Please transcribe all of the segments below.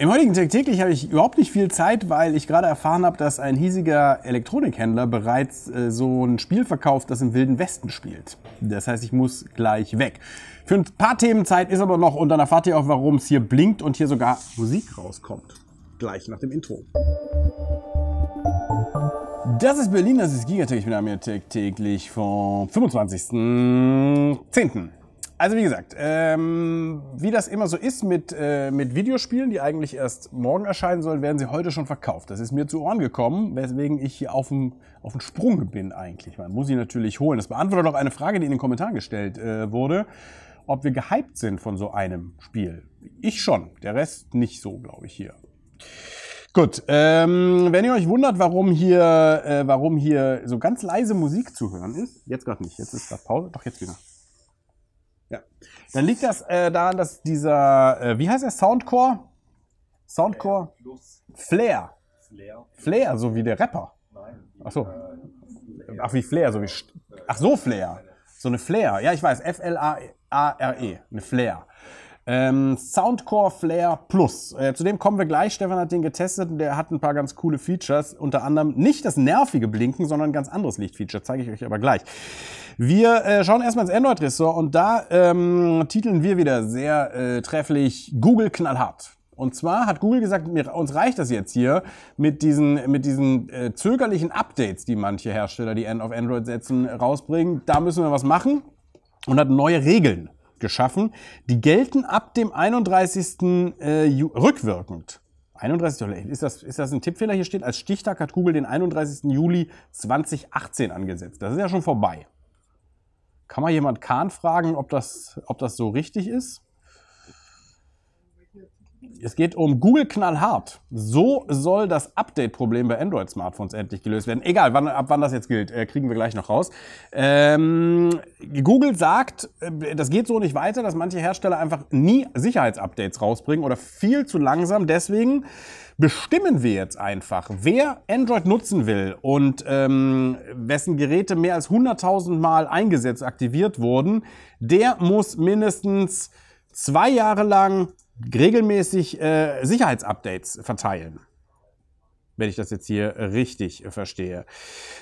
Im heutigen täglich habe ich überhaupt nicht viel Zeit, weil ich gerade erfahren habe, dass ein hiesiger Elektronikhändler bereits äh, so ein Spiel verkauft, das im Wilden Westen spielt. Das heißt, ich muss gleich weg. Für ein paar Themen Zeit ist aber noch und dann erfahrt ihr auch, warum es hier blinkt und hier sogar Musik rauskommt. Gleich nach dem Intro. Das ist Berlin, das ist Gigatech. Ich bin am täglich vom 25.10. Also wie gesagt, ähm, wie das immer so ist mit, äh, mit Videospielen, die eigentlich erst morgen erscheinen sollen, werden sie heute schon verkauft. Das ist mir zu Ohren gekommen, weswegen ich hier auf dem auf dem Sprung bin eigentlich. Man muss sie natürlich holen. Das beantwortet auch eine Frage, die in den Kommentaren gestellt äh, wurde, ob wir gehypt sind von so einem Spiel. Ich schon, der Rest nicht so, glaube ich, hier. Gut, ähm, wenn ihr euch wundert, warum hier, äh, warum hier so ganz leise Musik zu hören ist, jetzt gerade nicht, jetzt ist das Pause, doch jetzt wieder. Ja. Dann liegt das äh, daran, dass dieser, äh, wie heißt der, Soundcore? Soundcore? Flair. Flair. Flair, so wie der Rapper. Nein. Ach so. Ach, wie Flair, so wie. St Ach so, Flair. So eine Flair. Ja, ich weiß. F-L-A-R-E. Eine Flair. Ähm, Soundcore Flare Plus. Äh, zu dem kommen wir gleich. Stefan hat den getestet und der hat ein paar ganz coole Features. Unter anderem nicht das nervige Blinken, sondern ein ganz anderes Lichtfeature. Zeige ich euch aber gleich. Wir äh, schauen erstmal ins Android-Ressort und da ähm, titeln wir wieder sehr äh, trefflich Google knallhart. Und zwar hat Google gesagt, mir, uns reicht das jetzt hier mit diesen, mit diesen äh, zögerlichen Updates, die manche Hersteller, die auf Android setzen, rausbringen. Da müssen wir was machen und hat neue Regeln geschaffen. Die gelten ab dem 31. Äh, rückwirkend. 31. Ist das, ist das ein Tippfehler? Hier steht, als Stichtag hat Google den 31. Juli 2018 angesetzt. Das ist ja schon vorbei. Kann man jemand Kahn fragen, ob das, ob das so richtig ist? Es geht um Google knallhart. So soll das Update-Problem bei Android-Smartphones endlich gelöst werden. Egal, wann, ab wann das jetzt gilt, äh, kriegen wir gleich noch raus. Ähm, Google sagt, äh, das geht so nicht weiter, dass manche Hersteller einfach nie Sicherheitsupdates rausbringen oder viel zu langsam. Deswegen bestimmen wir jetzt einfach, wer Android nutzen will und ähm, wessen Geräte mehr als 100.000 Mal eingesetzt, aktiviert wurden, der muss mindestens zwei Jahre lang regelmäßig äh, Sicherheitsupdates verteilen wenn ich das jetzt hier richtig verstehe.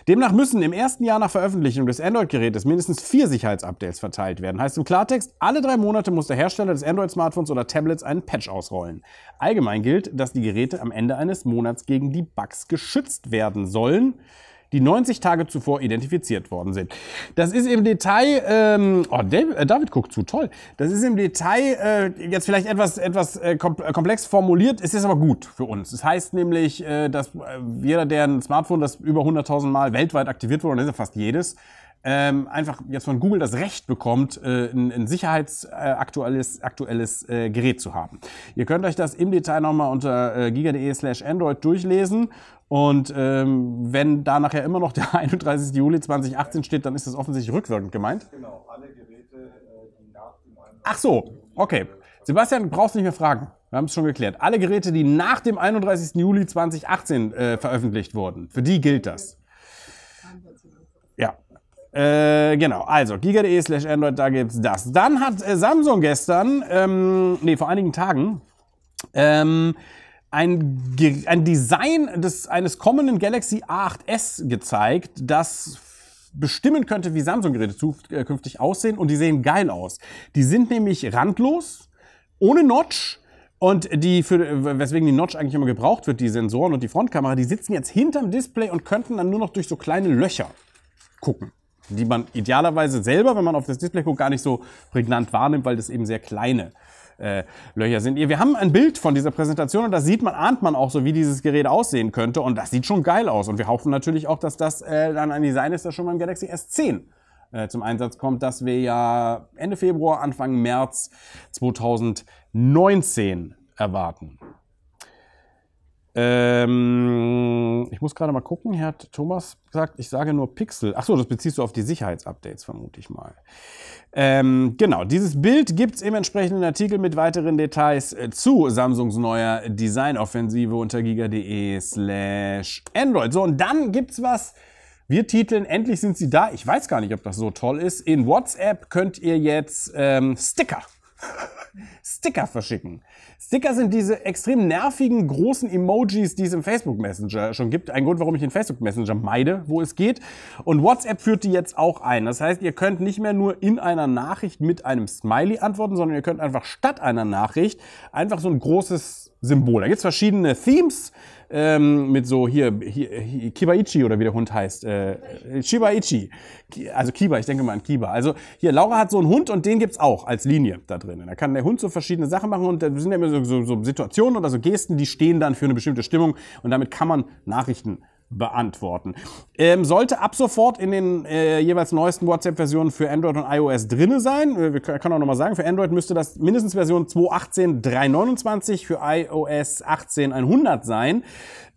Demnach müssen im ersten Jahr nach Veröffentlichung des Android-Gerätes mindestens vier Sicherheitsupdates verteilt werden. Heißt im Klartext, alle drei Monate muss der Hersteller des Android-Smartphones oder Tablets einen Patch ausrollen. Allgemein gilt, dass die Geräte am Ende eines Monats gegen die Bugs geschützt werden sollen die 90 Tage zuvor identifiziert worden sind. Das ist im Detail, ähm, oh, David, äh, David guckt zu, toll. Das ist im Detail äh, jetzt vielleicht etwas, etwas äh, äh komplex formuliert, es ist aber gut für uns. Es das heißt nämlich, äh, dass äh, jeder, der ein Smartphone, das über 100.000 Mal weltweit aktiviert wurde, und das ist ja fast jedes, ähm, einfach jetzt von Google das Recht bekommt, äh, ein, ein sicherheitsaktuelles äh, aktuelles, äh, Gerät zu haben. Ihr könnt euch das im Detail nochmal unter äh, giga.de slash Android durchlesen. Und ähm, wenn da nachher immer noch der 31. Juli 2018 steht, dann ist das offensichtlich rückwirkend gemeint. Genau, alle Geräte, äh, die nach dem Ach so, okay. Sebastian, brauchst nicht mehr fragen. Wir haben es schon geklärt. Alle Geräte, die nach dem 31. Juli 2018 äh, veröffentlicht wurden, für die gilt das. Äh, genau, also giga.de slash Android, da gibt's das. Dann hat äh, Samsung gestern, ähm, nee, vor einigen Tagen, ähm, ein, ein Design des, eines kommenden Galaxy A8s gezeigt, das bestimmen könnte, wie Samsung-Geräte zukünftig äh, aussehen. Und die sehen geil aus. Die sind nämlich randlos, ohne Notch. Und die, für, weswegen die Notch eigentlich immer gebraucht wird, die Sensoren und die Frontkamera, die sitzen jetzt hinterm Display und könnten dann nur noch durch so kleine Löcher gucken die man idealerweise selber, wenn man auf das Display guckt, gar nicht so prägnant wahrnimmt, weil das eben sehr kleine äh, Löcher sind. Wir haben ein Bild von dieser Präsentation und da sieht man, ahnt man auch so, wie dieses Gerät aussehen könnte und das sieht schon geil aus und wir hoffen natürlich auch, dass das äh, dann ein Design ist, das schon beim Galaxy S10 äh, zum Einsatz kommt, dass wir ja Ende Februar, Anfang März 2019 erwarten. Ähm ich muss gerade mal gucken. hier hat Thomas gesagt, ich sage nur Pixel. Achso, das beziehst du auf die Sicherheitsupdates, vermute ich mal. Ähm, genau, dieses Bild gibt es im entsprechenden Artikel mit weiteren Details äh, zu Samsungs neuer Designoffensive unter giga.de slash Android. So, und dann gibt es was. Wir titeln, endlich sind sie da. Ich weiß gar nicht, ob das so toll ist. In WhatsApp könnt ihr jetzt ähm, Sticker. Sticker verschicken. Sticker sind diese extrem nervigen großen Emojis, die es im Facebook Messenger schon gibt. Ein Grund, warum ich den Facebook Messenger meide, wo es geht. Und WhatsApp führt die jetzt auch ein. Das heißt, ihr könnt nicht mehr nur in einer Nachricht mit einem Smiley antworten, sondern ihr könnt einfach statt einer Nachricht einfach so ein großes Symbol. Da gibt es verschiedene Themes ähm, mit so hier, hier, hier, Kibaichi oder wie der Hund heißt. Äh, Shibaichi. Also Kiba, ich denke mal an Kiba. Also hier, Laura hat so einen Hund und den gibt's auch als Linie da drin. Da kann der Hund so verschiedene Sachen machen und da sind ja immer so, so, so Situationen oder so Gesten, die stehen dann für eine bestimmte Stimmung und damit kann man Nachrichten beantworten. Ähm, sollte ab sofort in den äh, jeweils neuesten WhatsApp-Versionen für Android und iOS drinne sein. Äh, wir können auch nochmal sagen, für Android müsste das mindestens Version 2.18.329, für iOS 18.100 sein.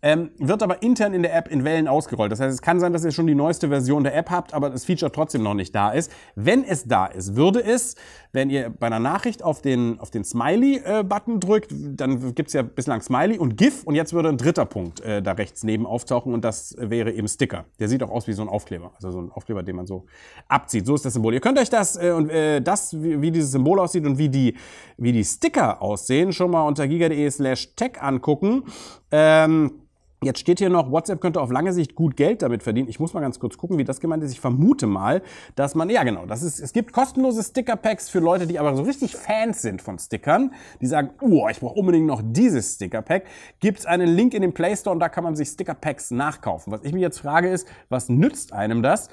Ähm, wird aber intern in der App in Wellen ausgerollt. Das heißt, es kann sein, dass ihr schon die neueste Version der App habt, aber das Feature trotzdem noch nicht da ist. Wenn es da ist, würde es, wenn ihr bei einer Nachricht auf den, auf den Smiley-Button äh, drückt, dann gibt's ja bislang Smiley und GIF und jetzt würde ein dritter Punkt äh, da rechts neben auftauchen und das wäre eben Sticker. Der sieht auch aus wie so ein Aufkleber, also so ein Aufkleber, den man so abzieht. So ist das Symbol. Ihr könnt euch das äh, und äh, das, wie, wie, dieses Symbol aussieht und wie die, wie die Sticker aussehen, schon mal unter giga.de slash tech angucken. Ähm, Jetzt steht hier noch, WhatsApp könnte auf lange Sicht gut Geld damit verdienen. Ich muss mal ganz kurz gucken, wie das gemeint ist. Ich vermute mal, dass man, ja genau, das ist, es gibt kostenlose Sticker-Packs für Leute, die aber so richtig Fans sind von Stickern, die sagen, oh, ich brauche unbedingt noch dieses Sticker-Pack. Gibt es einen Link in den Play Store und da kann man sich Sticker-Packs nachkaufen. Was ich mir jetzt frage ist, was nützt einem das?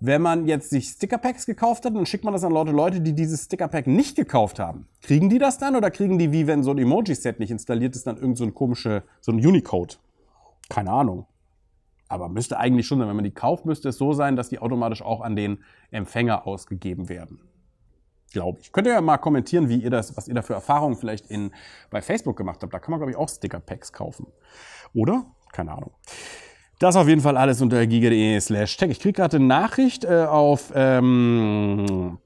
Wenn man jetzt sich Stickerpacks gekauft hat, dann schickt man das an Leute, Leute, die dieses Stickerpack nicht gekauft haben. Kriegen die das dann oder kriegen die, wie wenn so ein Emoji-Set nicht installiert ist, dann irgend so komische, so ein Unicode? Keine Ahnung. Aber müsste eigentlich schon sein, wenn man die kauft, müsste es so sein, dass die automatisch auch an den Empfänger ausgegeben werden. Glaube ich. Könnt ihr ja mal kommentieren, wie ihr das, was ihr da für Erfahrungen vielleicht in, bei Facebook gemacht habt. Da kann man, glaube ich, auch Sticker-Packs kaufen. Oder? Keine Ahnung. Das auf jeden Fall alles unter giga.de slash tech. Ich kriege gerade eine Nachricht äh, auf ähm,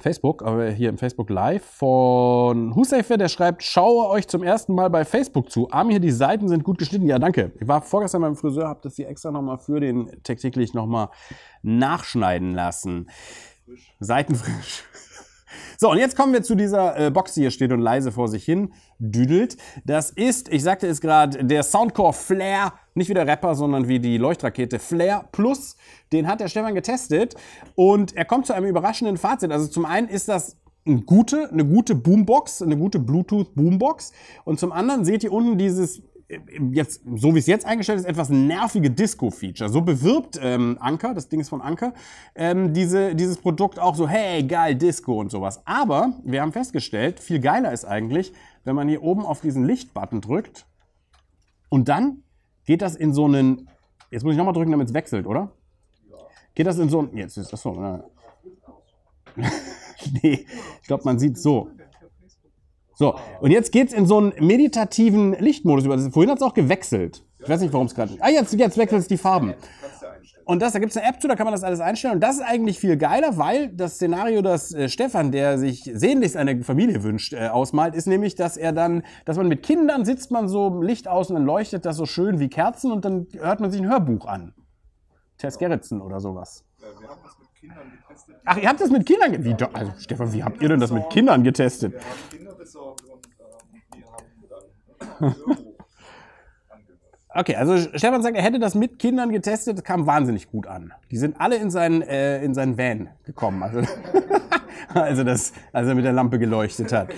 Facebook, aber hier im Facebook Live von Hussefer, der schreibt, schaue euch zum ersten Mal bei Facebook zu. Amir, die Seiten sind gut geschnitten. Ja, danke. Ich war vorgestern beim Friseur, habe das hier extra nochmal für den täglich nochmal nachschneiden lassen. Seitenfrisch. So, und jetzt kommen wir zu dieser äh, Box, die hier steht und leise vor sich hin düdelt. Das ist, ich sagte es gerade, der Soundcore Flair, nicht wie der Rapper, sondern wie die Leuchtrakete Flair Plus. Den hat der Stefan getestet und er kommt zu einem überraschenden Fazit. Also zum einen ist das eine gute, eine gute Boombox, eine gute Bluetooth Boombox. Und zum anderen seht ihr unten dieses jetzt, so wie es jetzt eingestellt ist, etwas nervige Disco-Feature. So bewirbt ähm, Anker, das Ding ist von Anker, ähm, diese, dieses Produkt auch so, hey, geil, Disco und sowas. Aber wir haben festgestellt, viel geiler ist eigentlich, wenn man hier oben auf diesen Lichtbutton drückt und dann geht das in so einen, jetzt muss ich nochmal drücken, damit es wechselt, oder? Ja. Geht das in so einen, jetzt ist das so, ne? nee, ich glaube, man sieht so. So, und jetzt geht's in so einen meditativen Lichtmodus über. Vorhin hat's auch gewechselt. Ich weiß nicht, warum es gerade. Ah, jetzt, jetzt wechselt es die Farben. Und das, da gibt's eine App zu, da kann man das alles einstellen. Und das ist eigentlich viel geiler, weil das Szenario, das äh, Stefan, der sich sehnlichst eine Familie wünscht, äh, ausmalt, ist nämlich, dass er dann, dass man mit Kindern sitzt man so Licht aus und dann leuchtet das so schön wie Kerzen und dann hört man sich ein Hörbuch an. Tess Gerritsen oder sowas wir haben das mit Kindern getestet. Ach, ihr habt das mit Kindern getestet? Ja, also, Stefan, wie habt ihr denn das mit Kindern getestet? Wir haben Kinder besorgt und ähm, die haben dann äh, Euro Okay, also Stefan sagt, er hätte das mit Kindern getestet, das kam wahnsinnig gut an. Die sind alle in seinen, äh, in seinen Van gekommen, also, also das, als er mit der Lampe geleuchtet hat.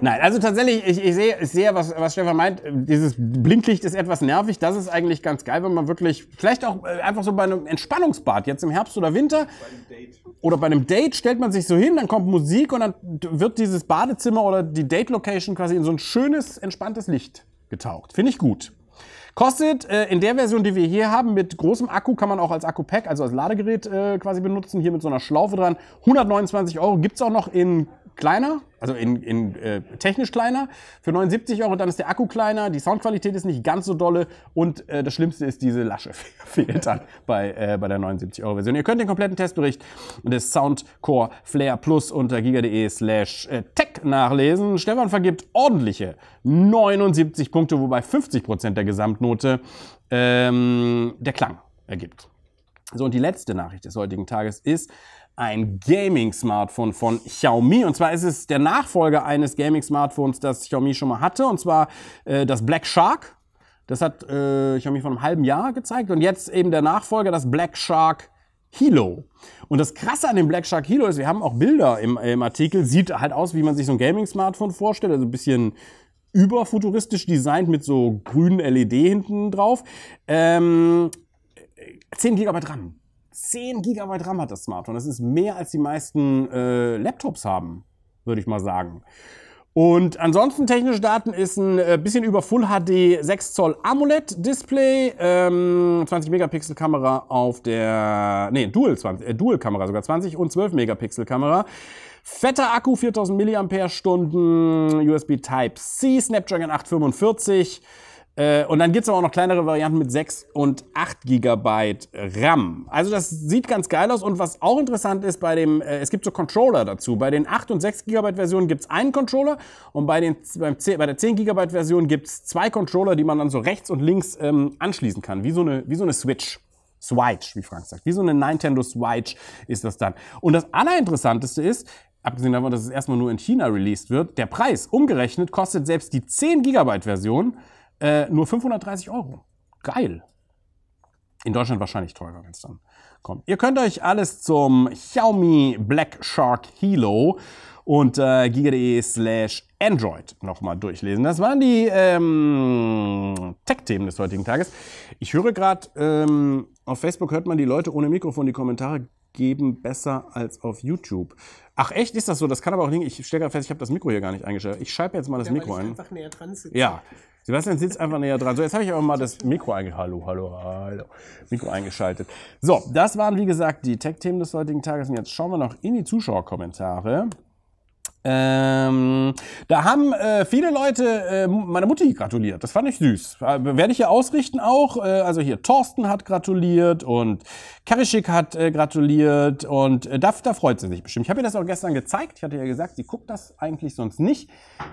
Nein, also tatsächlich, ich, ich sehe, ich sehe was, was Stefan meint, dieses Blinklicht ist etwas nervig, das ist eigentlich ganz geil, wenn man wirklich, vielleicht auch äh, einfach so bei einem Entspannungsbad, jetzt im Herbst oder Winter, bei oder bei einem Date stellt man sich so hin, dann kommt Musik und dann wird dieses Badezimmer oder die Date-Location quasi in so ein schönes, entspanntes Licht getaucht. Finde ich gut. Kostet äh, in der Version, die wir hier haben, mit großem Akku, kann man auch als Akku-Pack, also als Ladegerät äh, quasi benutzen, hier mit so einer Schlaufe dran, 129 Euro. Gibt es auch noch in kleiner, also in, in äh, technisch kleiner, für 79 Euro. Dann ist der Akku kleiner, die Soundqualität ist nicht ganz so dolle und äh, das Schlimmste ist, diese Lasche fehlt dann bei, äh, bei der 79 Euro Version. Ihr könnt den kompletten Testbericht des Soundcore Flare Plus unter giga.de slash äh, tech nachlesen. Stefan vergibt ordentliche 79 Punkte, wobei 50% Prozent der Gesamtnote ähm, der Klang ergibt. So, und die letzte Nachricht des heutigen Tages ist, ein Gaming-Smartphone von Xiaomi. Und zwar ist es der Nachfolger eines Gaming-Smartphones, das Xiaomi schon mal hatte, und zwar äh, das Black Shark. Das hat äh, Xiaomi vor einem halben Jahr gezeigt. Und jetzt eben der Nachfolger, das Black Shark Hilo. Und das Krasse an dem Black Shark Hilo ist, wir haben auch Bilder im, im Artikel, sieht halt aus, wie man sich so ein Gaming-Smartphone vorstellt, also ein bisschen überfuturistisch designt mit so grünen LED hinten drauf. Ähm, 10 GB RAM. 10 GB RAM hat das Smartphone. Das ist mehr als die meisten äh, Laptops haben, würde ich mal sagen. Und ansonsten technische Daten ist ein äh, bisschen über Full HD 6 Zoll AMOLED Display, ähm, 20 Megapixel Kamera auf der, nee, Dual, 20, äh, Dual Kamera sogar 20 und 12 Megapixel Kamera. Fetter Akku, 4000 mAh, USB Type-C, Snapdragon 845. Äh, und dann gibt es auch noch kleinere Varianten mit 6 und 8 GB RAM. Also das sieht ganz geil aus. Und was auch interessant ist, bei dem, äh, es gibt so Controller dazu. Bei den 8 und 6 GB Versionen gibt es einen Controller und bei, den, beim 10, bei der 10 GB Version gibt es zwei Controller, die man dann so rechts und links ähm, anschließen kann, wie so eine, wie so eine Switch. Switch, wie Frank sagt. Wie so eine Nintendo Switch ist das dann. Und das Allerinteressanteste ist, abgesehen davon, dass es erstmal nur in China released wird, der Preis umgerechnet kostet selbst die 10 GB Version äh, nur 530 Euro. Geil. In Deutschland wahrscheinlich teurer, wenn es dann kommt. Ihr könnt euch alles zum Xiaomi Black Shark Hilo und äh, giga.de slash Android nochmal durchlesen. Das waren die ähm, Tech-Themen des heutigen Tages. Ich höre gerade, ähm, auf Facebook hört man die Leute ohne Mikrofon die Kommentare geben besser als auf YouTube. Ach echt, ist das so? Das kann aber auch liegen. Ich stelle gerade fest, ich habe das Mikro hier gar nicht eingestellt. Ich schalte jetzt mal das ja, Mikro ein. Einfach näher dran sitzt. Ja. Sebastian sitzt einfach näher dran. So, jetzt habe ich auch mal das Mikro eingeschaltet. Hallo, hallo, hallo. Mikro eingeschaltet. So, das waren wie gesagt die Tech-Themen des heutigen Tages. Und jetzt schauen wir noch in die Zuschauerkommentare. Ähm, da haben äh, viele Leute äh, meiner Mutti gratuliert. Das fand ich süß. Äh, Werde ich hier ausrichten auch. Äh, also hier Thorsten hat gratuliert und Karischik hat äh, gratuliert und äh, da, da, freut sie sich bestimmt. Ich habe ihr das auch gestern gezeigt. Ich hatte ja gesagt, sie guckt das eigentlich sonst nicht.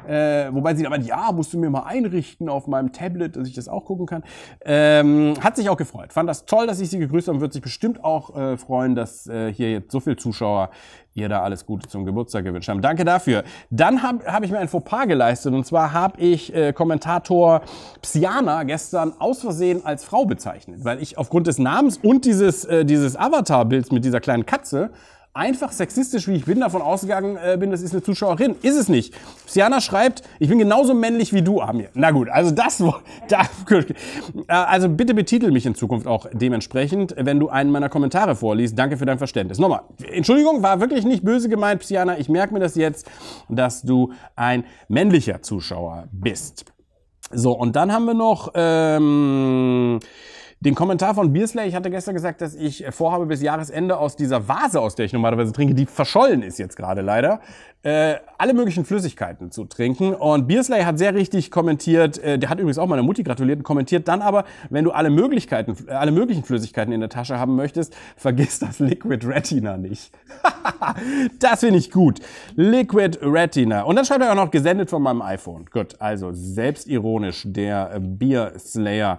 Äh, wobei sie aber ja, musst du mir mal einrichten auf meinem Tablet, dass ich das auch gucken kann. Ähm, hat sich auch gefreut. Fand das toll, dass ich sie gegrüßt habe und wird sich bestimmt auch freuen, dass hier jetzt so viele Zuschauer ihr da alles Gute zum Geburtstag gewünscht haben. Danke dafür. Dann habe hab ich mir ein Fauxpas geleistet und zwar habe ich äh, Kommentator Psiana gestern aus Versehen als Frau bezeichnet, weil ich aufgrund des Namens und dieses, äh, dieses Avatar-Bilds mit dieser kleinen Katze einfach sexistisch, wie ich bin, davon ausgegangen äh, bin, das ist eine Zuschauerin. Ist es nicht. Siana schreibt, ich bin genauso männlich wie du, Amir. Na gut, also das, da, äh, also bitte betitel mich in Zukunft auch dementsprechend, wenn du einen meiner Kommentare vorliest. Danke für dein Verständnis. Nochmal, Entschuldigung, war wirklich nicht böse gemeint, Siana. Ich merke mir das jetzt, dass du ein männlicher Zuschauer bist. So, und dann haben wir noch, ähm, den Kommentar von Biersley, ich hatte gestern gesagt, dass ich vorhabe, bis Jahresende aus dieser Vase, aus der ich normalerweise trinke, die verschollen ist jetzt gerade leider, äh, alle möglichen Flüssigkeiten zu trinken. Und Biersley hat sehr richtig kommentiert, äh, der hat übrigens auch meiner Mutti gratuliert und kommentiert dann aber, wenn du alle Möglichkeiten, alle möglichen Flüssigkeiten in der Tasche haben möchtest, vergiss das Liquid Retina nicht. das finde ich gut. Liquid Retina. Und dann schreibt er auch noch gesendet von meinem iPhone. Gut, also selbstironisch der Bierslayer.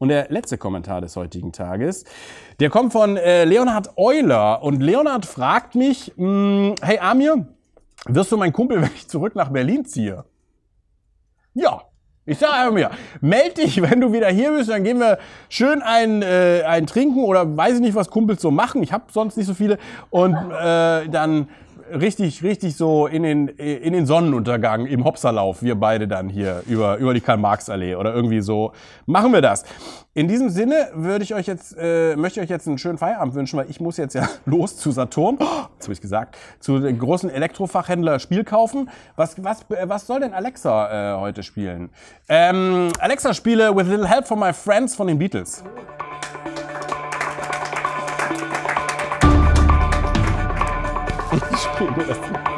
Und der letzte Kommentar des heutigen Tages, der kommt von äh, Leonhard Euler. Und Leonhard fragt mich, mh, hm, hey Amir, wirst du mein Kumpel, wenn ich zurück nach Berlin ziehe? Ja, ich sage einfach mir, meld dich, wenn du wieder hier bist, dann gehen wir schön ein, äh, ein Trinken oder weiß ich nicht, was Kumpels so machen. Ich habe sonst nicht so viele. Und äh, dann richtig, richtig so in den, in den Sonnenuntergang im Hopserlauf, wir beide dann hier über, über die Karl-Marx-Allee oder irgendwie so, machen wir das. In diesem Sinne würde ich euch jetzt, äh, möchte ich euch jetzt einen schönen Feierabend wünschen, weil ich muss jetzt ja los zu Saturn, das oh, habe ich gesagt, zu den großen Elektrofachhändler Spiel kaufen. Was, was, äh, was soll denn Alexa äh, heute spielen? Ähm, Alexa spiele With Little Help from My Friends von den Beatles. 是的。